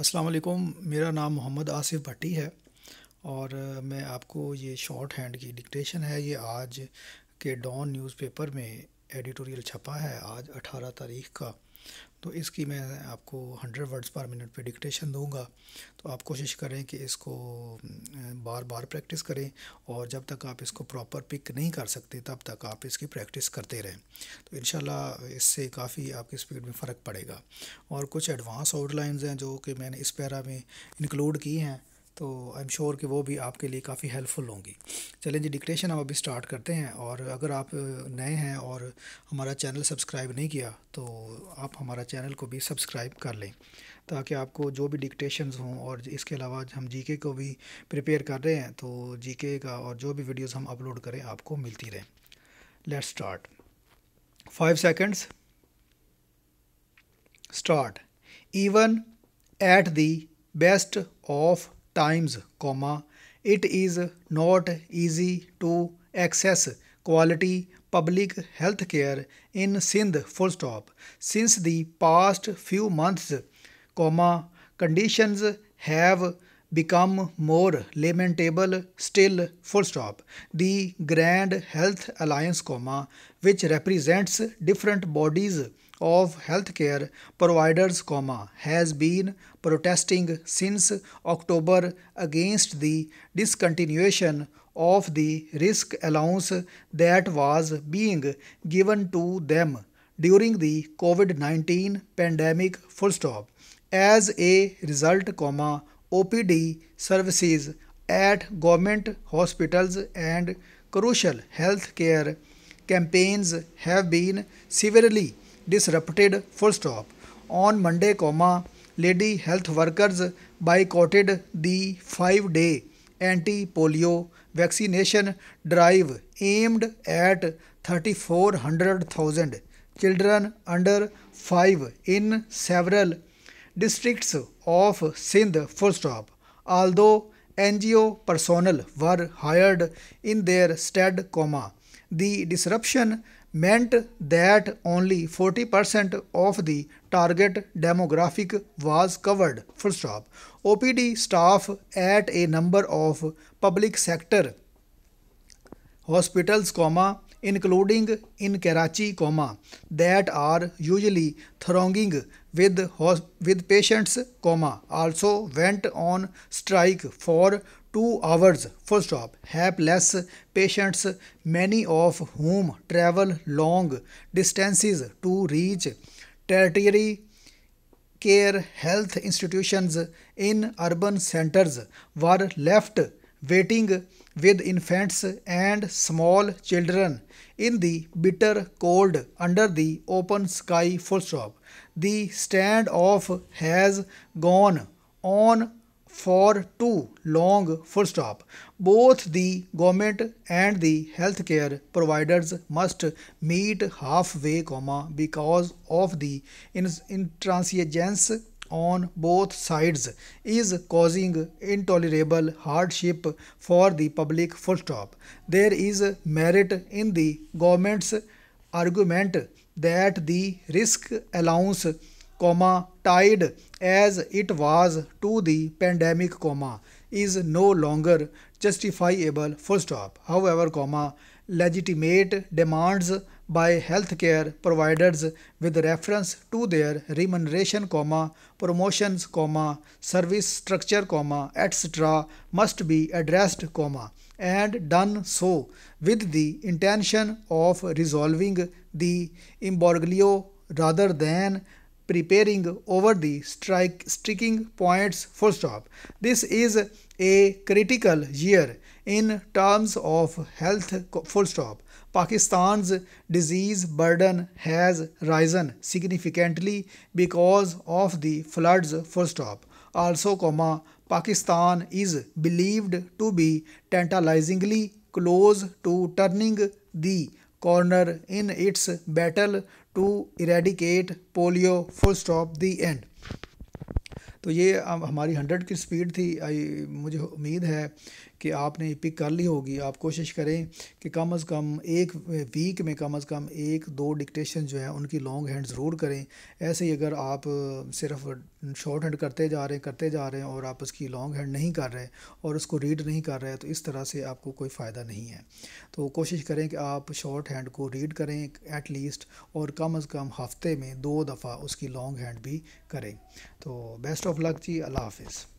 अस्सलाम वालेकुम मेरा नाम मोहम्मद आसिफ भट्टी है और मैं आपको ये शॉर्ट हैंड की डिक्टेशन है ये आज के डॉन न्यूज़पेपर में एडिटोरियल छपा है आज 18 तारीख का तो इसकी मैं आपको हंड्रेड वर्ड्स पर मिनट पे डिक्टेशन दूंगा तो आप कोशिश करें कि इसको बार बार प्रैक्टिस करें और जब तक आप इसको प्रॉपर पिक नहीं कर सकते तब तक आप इसकी प्रैक्टिस करते रहें तो इन इससे काफ़ी आपकी स्पीड में फ़र्क पड़ेगा और कुछ एडवांस आउटलाइंस हैं जो कि मैंने इस पैरा में इंक्लूड की हैं तो आई एम श्योर कि वो भी आपके लिए काफ़ी हेल्पफुल होंगी चलें जी डिक्टेशन हम अभी स्टार्ट करते हैं और अगर आप नए हैं और हमारा चैनल सब्सक्राइब नहीं किया तो आप हमारा चैनल को भी सब्सक्राइब कर लें ताकि आपको जो भी डिक्टेशंस हों और इसके अलावा हम जीके को भी प्रिपेयर कर रहे हैं तो जीके का और जो भी वीडियोस हम अपलोड करें आपको मिलती रहें let start five seconds start even at the best of times comma it is not easy to access quality public health care in Sindh full stop. Since the past few months, comma, conditions have become more lamentable still full stop. The Grand Health Alliance, comma, which represents different bodies of healthcare providers comma has been protesting since October against the discontinuation of the risk allowance that was being given to them during the COVID-19 pandemic full stop as a result comma OPD services at government hospitals and crucial health care campaigns have been severely disrupted full stop. On Monday, comma, lady health workers boycotted the five-day anti-polio vaccination drive aimed at 3,400,000 children under 5 in several districts of Sindh full stop. Although NGO personnel were hired in their stead, comma, the disruption meant that only 40% of the target demographic was covered. Full stop. OPD staff at a number of public sector hospitals, comma, including in Karachi, comma, that are usually thronging with with patients comma also went on strike for 2 hours full stop helpless patients many of whom travel long distances to reach tertiary care health institutions in urban centers were left waiting with infants and small children in the bitter cold under the open sky full stop. The standoff has gone on for too long full stop. Both the government and the healthcare providers must meet halfway comma because of the intransigence on both sides is causing intolerable hardship for the public full stop. There is merit in the government's argument that the risk allowance comma tied as it was to the pandemic comma is no longer justifiable full stop however comma legitimate demands by healthcare providers with reference to their remuneration, comma, promotions, comma, service structure, comma, etc. must be addressed, comma, and done so with the intention of resolving the imbroglio rather than preparing over the strike striking points full stop. This is a critical year in terms of health full stop. Pakistan's disease burden has risen significantly because of the floods full stop. Also, comma, Pakistan is believed to be tantalizingly close to turning the corner in its battle to eradicate polio. Full stop. The end. तो ये हमारी hundred की speed थी आई मुझे उम्मीद है कि आपने पिक कर ली होगी आप कोशिश करें कि कम अज़ कम एक वीक में कम अज़ कम एक दो डिक्टेशन जो है उनकी लॉन्ग हैंड ज़रूर करें ऐसे ही अगर आप सिर्फ शॉर्ट हैंड करते जा रहे हैं करते जा रहे हैं और आप उसकी लॉन्ग हैंड नहीं कर रहे और उसको रीड नहीं कर रहे तो इस तरह से आपको कोई फ़ायदा नहीं है तो कोशिश करें कि आप शॉर्ट हैंड को रीड करें एट लीस्ट और कम अज़ कम हफ्ते में दो दफ़ा उसकी लॉन्ग हैंड भी करें तो बेस्ट of luck Alafis.